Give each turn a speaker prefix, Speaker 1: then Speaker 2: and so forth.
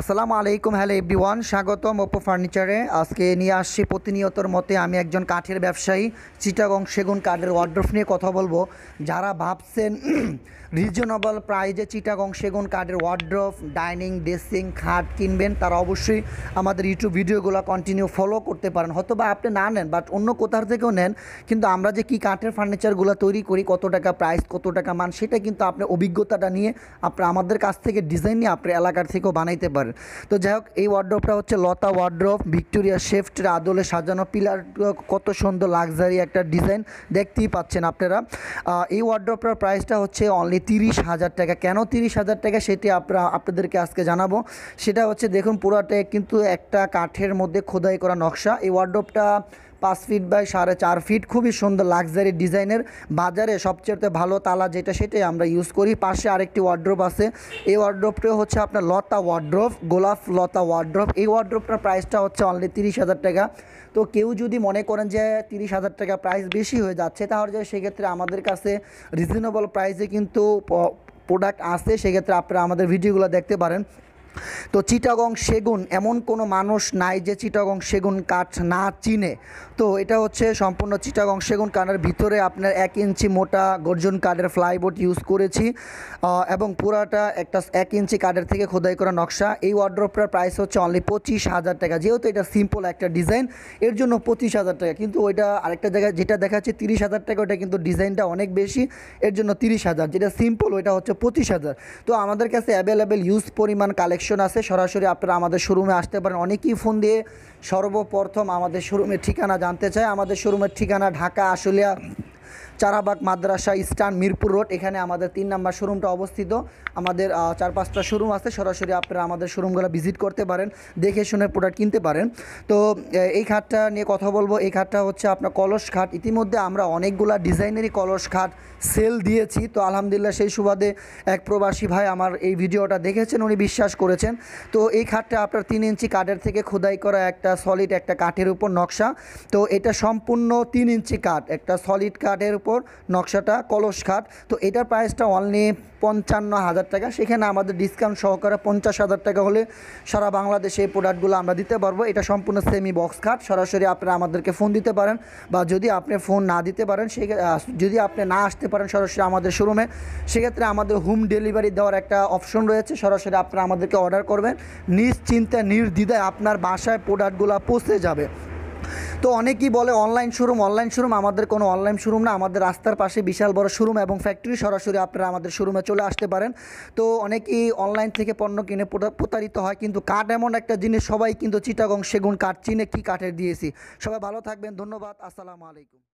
Speaker 1: আসসালামু আলাইকুম hello everyone স্বাগতম ওপো ফার্নিচারে আজকে নিয়ে আসছি প্রতিনিয়তর মতে আমি একজন কাঠের ব্যবসায়ী চিটাগং সেগুন কাঠের ওয়ার্ড্রফ নিয়ে কথা বলবো যারা ভাবছেন রিজনেবল প্রাইজে চিটাগং সেগুন কাঠের ওয়ার্ড্রফ ডাইনিং ড্রেসিং খাট কিনবেন তারা অবশ্যই আমাদের ইউটিউব ভিডিওগুলো কন্টিনিউ ফলো করতে পারেন হয়তো বা আপনি না নেন বাট অন্য কোথার থেকেও নেন কিন্তু আমরা যে কি কাঠের ফার্নিচারগুলো তৈরি করি কত টাকা প্রাইস কত টাকা মান সেটা কিন্তু আপনি অভিজ্ঞতাটা নিয়ে আপনি আমাদের কাছ থেকে ডিজাইন নিয়ে আপনার এলাকার থেকেও বানাইতে পারেন পারেন তো যাই হোক এই ওয়ার্ড্রপটা হচ্ছে লতা ওয়ার্ড্রপ ভিক্টোরিয়া শেফটের আদলে সাজানো পিলার কত সুন্দর লাক্সারি একটা ডিজাইন দেখতেই পাচ্ছেন আপনারা এই ওয়ার্ড্রপটার প্রাইসটা হচ্ছে অনলি তিরিশ হাজার টাকা কেন তিরিশ হাজার টাকা সেটি আপনারা আপনাদেরকে আজকে জানাবো সেটা হচ্ছে দেখুন পুরোটাই কিন্তু একটা কাঠের মধ্যে খোদাই করা নকশা এই ওয়ার্ড্রপটা পাঁচ ফিট বাই সাড়ে চার ফিট খুবই সুন্দর লাক্সারি ডিজাইনের বাজারে সবচেয়ে ভালো তালা যেটা সেটাই আমরা ইউজ করি পাশে আরেকটি ওয়ার্ড্রোপ আছে এই ওয়ার্ড্রোপটিও হচ্ছে আপনার লতা ওয়ার্ড্রোপ গোলাপ লতা ওয়ার্ড্রোপ এই ওয়ার্ড্রোপটার প্রাইসটা হচ্ছে অনলি তিরিশ হাজার টাকা তো কেউ যদি মনে করেন যে তিরিশ হাজার টাকা প্রাইস বেশি হয়ে যাচ্ছে তাহলে সেক্ষেত্রে আমাদের কাছে রিজনেবল প্রাইসে কিন্তু প্রোডাক্ট আসে সেক্ষেত্রে আপনারা আমাদের ভিডিওগুলো দেখতে পারেন তো চিটাগং সেগুন এমন কোনো মানুষ নাই যে চিটাগং সেগুন কাঠ না চিনে তো এটা হচ্ছে সম্পূর্ণ চিটাগং সেগুন কানের ভিতরে আপনার এক ইঞ্চি মোটা গর্জন কাঠের ফ্লাইবোর্ড ইউজ করেছি এবং পুরাটা একটা এক ইঞ্চি কাঠের থেকে খোদাই করা নকশা এই ওয়ার্ড্রপটার প্রাইস হচ্ছে অনলি পঁচিশ হাজার টাকা যেহেতু এটা সিম্পল একটা ডিজাইন এর জন্য পঁচিশ হাজার টাকা কিন্তু ওইটা আরেকটা জায়গায় যেটা দেখাচ্ছে তিরিশ হাজার টাকা ওটা কিন্তু ডিজাইনটা অনেক বেশি এর জন্য তিরিশ হাজার যেটা সিম্পল ওইটা হচ্ছে পঁচিশ হাজার তো আমাদের কাছে অ্যাভেলেবেল ইউজ পরিমাণ কালেকশন কালেকশন আছে সরাসরি আপনারা আমাদের শোরুমে আসতে পারেন অনেকেই ফোন দিয়ে সর্বপ্রথম আমাদের শোরুমের ঠিকানা জানতে চায় আমাদের শোরুমের ঠিকানা ঢাকা আশুলিয়া চারাবাগ মাদ্রাসা স্টান মিরপুর রোড এখানে আমাদের তিন নাম্বার শোরুমটা অবস্থিত আমাদের চার পাঁচটা শোরুম আছে সরাসরি আপনারা আমাদের শোরুমগুলো ভিজিট করতে পারেন দেখে শুনে প্রোডাক্ট কিনতে পারেন তো এই খাটটা নিয়ে কথা বলবো এই খাটটা হচ্ছে আপনার কলস খাট ইতিমধ্যে আমরা অনেকগুলা ডিজাইনেরই কলস খাট সেল দিয়েছি তো আলহামদুলিল্লাহ সেই সুবাদে এক প্রবাসী ভাই আমার এই ভিডিওটা দেখেছেন উনি বিশ্বাস করেছেন তো এই খাটটা আপনার তিন ইঞ্চি কাঠের থেকে খোদাই করা একটা সলিড একটা কাঠের উপর নকশা তো এটা সম্পূর্ণ তিন ইঞ্চি কাঠ একটা সলিড কাঠের ওপর নকশাটা কলস খাট তো এটার প্রাইসটা অনলি পঞ্চান্ন হাজার টাকা সেখানে আমাদের ডিসকাউন্ট সহকারে পঞ্চাশ হাজার টাকা হলে সারা বাংলাদেশে এই প্রোডাক্টগুলো আমরা দিতে পারবো এটা সম্পূর্ণ সেমি বক্স খাট সরাসরি আপনারা আমাদেরকে ফোন দিতে পারেন বা যদি আপনি ফোন না দিতে পারেন সেই যদি আপনি না আসতে পারেন সরাসরি আমাদের শোরুমে সেক্ষেত্রে আমাদের হোম ডেলিভারি দেওয়ার একটা অপশন রয়েছে সরাসরি আপনারা আমাদেরকে অর্ডার করবেন নিশ্চিন্তে নির্দ্বিধায় আপনার বাসায় প্রোডাক্টগুলো পৌঁছে যাবে তো অনেকেই বলে অনলাইন শোরুম অনলাইন শোরুম আমাদের কোনো অনলাইন শোরুম না আমাদের রাস্তার পাশে বিশাল বড় শোরুম এবং ফ্যাক্টরি সরাসরি আপনারা আমাদের শোরুমে চলে আসতে পারেন তো অনেকেই অনলাইন থেকে পণ্য কিনে প্রতারিত হয় কিন্তু কাঠ এমন একটা জিনিস সবাই কিন্তু চিটাগং সেগুন কাঠ চিনে কী কাঠের দিয়েছি সবাই ভালো থাকবেন ধন্যবাদ আসসালামু আলাইকুম